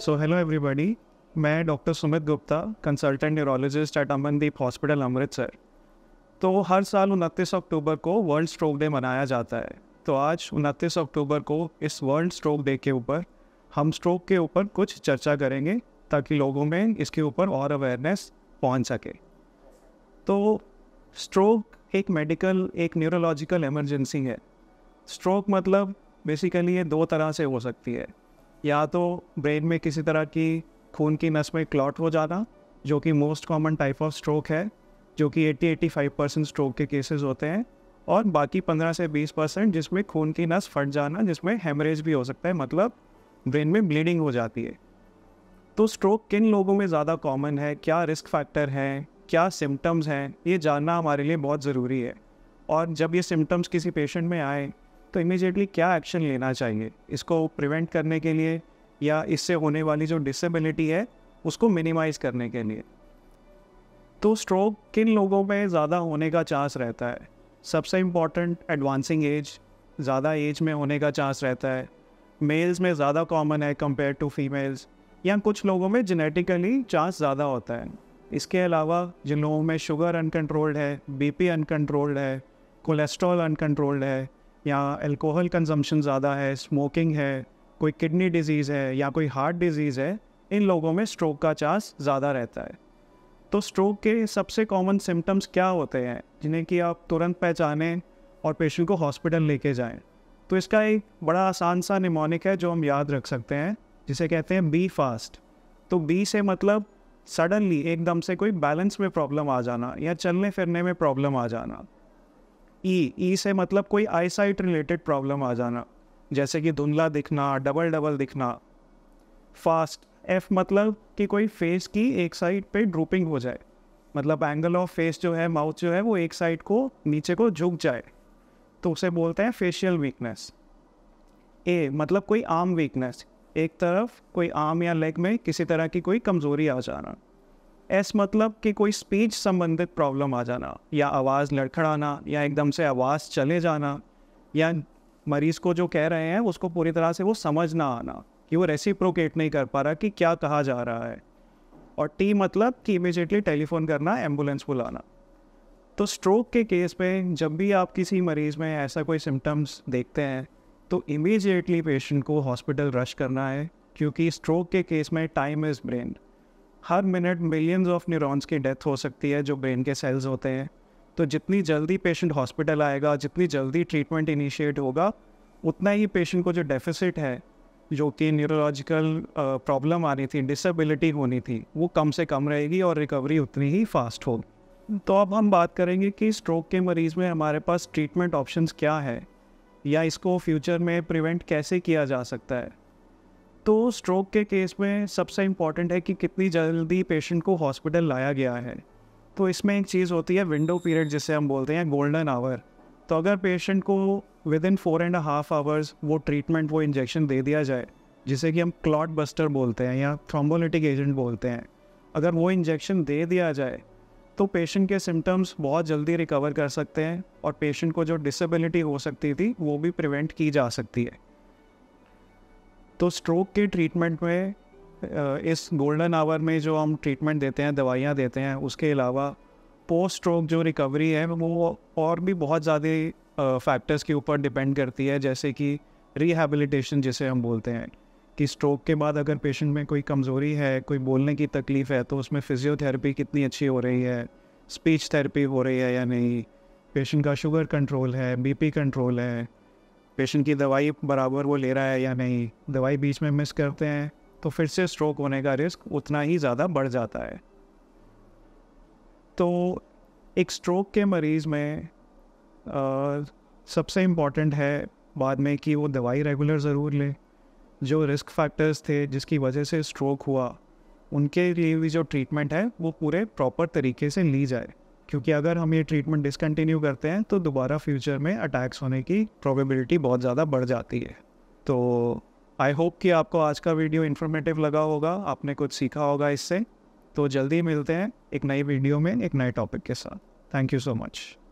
सो hello everybody मैं doctor Sumit Gupta consultant neurologist at Amandeep hospital Amritsar तो हर साल उनतीस अक्टूबर को वर्ल्ड स्ट्रोक डे मनाया जाता है तो आज उनतीस अक्टूबर को इस वर्ल्ड स्ट्रोक डे के ऊपर हम स्ट्रोक के ऊपर कुछ चर्चा करेंगे ताकि लोगों में इसके ऊपर और अवेयरनेस पहुंच सके तो स्ट्रोक एक मेडिकल एक न्यूरोलॉजिकल इमरजेंसी है स्ट्रोक मतलब बेसिकली ये दो तरह से हो सकती है या तो ब्रेन में किसी तरह की खून की नस में क्लॉट हो जाना जो कि most common type of stroke है जो कि 80-85 परसेंट स्ट्रोक के केसेस होते हैं और बाकी 15 से 20 परसेंट जिसमें खून की नस फट जाना जिसमें हेमरेज भी हो सकता है मतलब ब्रेन में ब्लीडिंग हो जाती है तो स्ट्रोक किन लोगों में ज़्यादा कॉमन है क्या रिस्क फैक्टर हैं क्या सिम्टम्स हैं ये जानना हमारे लिए बहुत ज़रूरी है और जब ये सिम्टम्स किसी पेशेंट में आए तो इमीजिएटली क्या एक्शन लेना चाहिए इसको प्रिवेंट करने के लिए या इससे होने वाली जो डिसेबिलिटी है उसको मिनिमाइज़ करने के लिए तो स्ट्रोक किन लोगों में ज़्यादा होने का चांस रहता है सबसे इम्पॉर्टेंट एडवांसिंग एज ज़्यादा एज में होने का चांस रहता है मेल्स में ज़्यादा कॉमन है कंपेयर टू फीमेल्स या कुछ लोगों में जेनेटिकली चांस ज़्यादा होता है इसके अलावा जिन लोगों में शुगर अनकंट्रोल्ड है बीपी अनकंट्रोल्ड है कोलेस्ट्रॉल अनकंट्रोल्ड है या अल्कोहल कंजम्पशन ज़्यादा है स्मोकिंग है कोई किडनी डिजीज़ है या कोई हार्ट डिजीज़ है इन लोगों में स्ट्रोक का चांस ज़्यादा रहता है तो स्ट्रोक के सबसे कॉमन सिम्टम्स क्या होते हैं जिन्हें कि आप तुरंत पहचानें और पेशेंट को हॉस्पिटल लेके जाएं तो इसका एक बड़ा आसान सा निमोनिक है जो हम याद रख सकते हैं जिसे कहते हैं बी फास्ट तो बी से मतलब सडनली एकदम से कोई बैलेंस में प्रॉब्लम आ जाना या चलने फिरने में प्रॉब्लम आ जाना ई e, ई e से मतलब कोई आईसाइट रिलेटेड प्रॉब्लम आ जाना जैसे कि धुंधला दिखना डबल डबल दिखना फास्ट एफ मतलब कि कोई फेस की एक साइड पे ड्रूपिंग हो जाए मतलब एंगल ऑफ फेस जो है माउथ जो है वो एक साइड को नीचे को झुक जाए तो उसे बोलते हैं फेशियल वीकनेस ए मतलब कोई आर्म वीकनेस एक तरफ कोई आर्म या लेग में किसी तरह की कोई कमज़ोरी आ जाना एस मतलब कि कोई स्पीच संबंधित प्रॉब्लम आ जाना या आवाज़ लड़खड़ाना या एकदम से आवाज़ चले जाना या मरीज़ को जो कह रहे हैं उसको पूरी तरह से वो समझ ना आना कि वो रेसिप्रोकेट नहीं कर पा रहा कि क्या कहा जा रहा है और टी मतलब कि इमिजिएटली टेलीफोन करना एम्बुलेंस बुलाना तो स्ट्रोक के केस में जब भी आप किसी मरीज़ में ऐसा कोई सिम्टम्स देखते हैं तो इमीजिएटली पेशेंट को हॉस्पिटल रश करना है क्योंकि स्ट्रोक के केस में टाइम इज़ ब्रेंड हर मिनट मिलियंस ऑफ न्यूरॉन्स की डेथ हो सकती है जो ब्रेन के सेल्स होते हैं तो जितनी जल्दी पेशेंट हॉस्पिटल आएगा जितनी जल्दी ट्रीटमेंट इनिशिएट होगा उतना ही पेशेंट को जो डेफिसिट है जो कि न्यूरोलॉजिकल प्रॉब्लम आनी थी डिसेबिलिटी होनी थी वो कम से कम रहेगी और रिकवरी उतनी ही फास्ट हो तो अब हम बात करेंगे कि स्ट्रोक के मरीज़ में हमारे पास ट्रीटमेंट ऑप्शंस क्या है या इसको फ्यूचर में प्रिवेंट कैसे किया जा सकता है तो स्ट्रोक के केस में सबसे इम्पॉर्टेंट है कि कितनी जल्दी पेशेंट को हॉस्पिटल लाया गया है तो इसमें एक चीज़ होती है विंडो पीरियड जिसे हम बोलते हैं गोल्डन आवर तो अगर पेशेंट को within four and half hours वो ट्रीटमेंट वो इंजेक्शन दे दिया जाए जिसे कि हम क्लॉट बस्टर बोलते हैं या थ्रोम्बोलिटिक एजेंट बोलते हैं अगर वो इंजेक्शन दे दिया जाए तो पेशेंट के सिम्टम्स बहुत जल्दी रिकवर कर सकते हैं और पेशेंट को जो डिसेबिलिटी हो सकती थी वो भी प्रिवेंट की जा सकती है तो स्ट्रोक के ट्रीटमेंट में इस गोल्डन आवर में जो हम ट्रीटमेंट देते हैं दवाइयाँ देते हैं उसके अलावा पोस्ट स्ट्रोक जो रिकवरी है वो और भी बहुत ज़्यादा फैक्टर्स के ऊपर डिपेंड करती है जैसे कि रिहेबिलिटेशन जिसे हम बोलते हैं कि स्ट्रोक के बाद अगर पेशेंट में कोई कमज़ोरी है कोई बोलने की तकलीफ़ है तो उसमें फिजियोथेरेपी कितनी अच्छी हो रही है स्पीच थेरेपी हो रही है या नहीं पेशेंट का शुगर कंट्रोल है बीपी कंट्रोल है पेशेंट की दवाई बराबर वो ले रहा है या नहीं दवाई बीच में मिस करते हैं तो फिर से स्ट्रोक होने का रिस्क उतना ही ज़्यादा बढ़ जाता है तो एक स्ट्रोक के मरीज़ में आ, सबसे इम्पॉर्टेंट है बाद में कि वो दवाई रेगुलर ज़रूर ले जो रिस्क फैक्टर्स थे जिसकी वजह से स्ट्रोक हुआ उनके लिए भी जो ट्रीटमेंट है वो पूरे प्रॉपर तरीके से ली जाए क्योंकि अगर हम ये ट्रीटमेंट डिसकंटिन्यू करते हैं तो दोबारा फ्यूचर में अटैक्स होने की प्रोबेबिलिटी बहुत ज़्यादा बढ़ जाती है तो आई होप कि आपको आज का वीडियो इन्फॉर्मेटिव लगा होगा आपने कुछ सीखा होगा इससे तो जल्दी मिलते हैं एक नई वीडियो में एक नए टॉपिक के साथ थैंक यू सो मच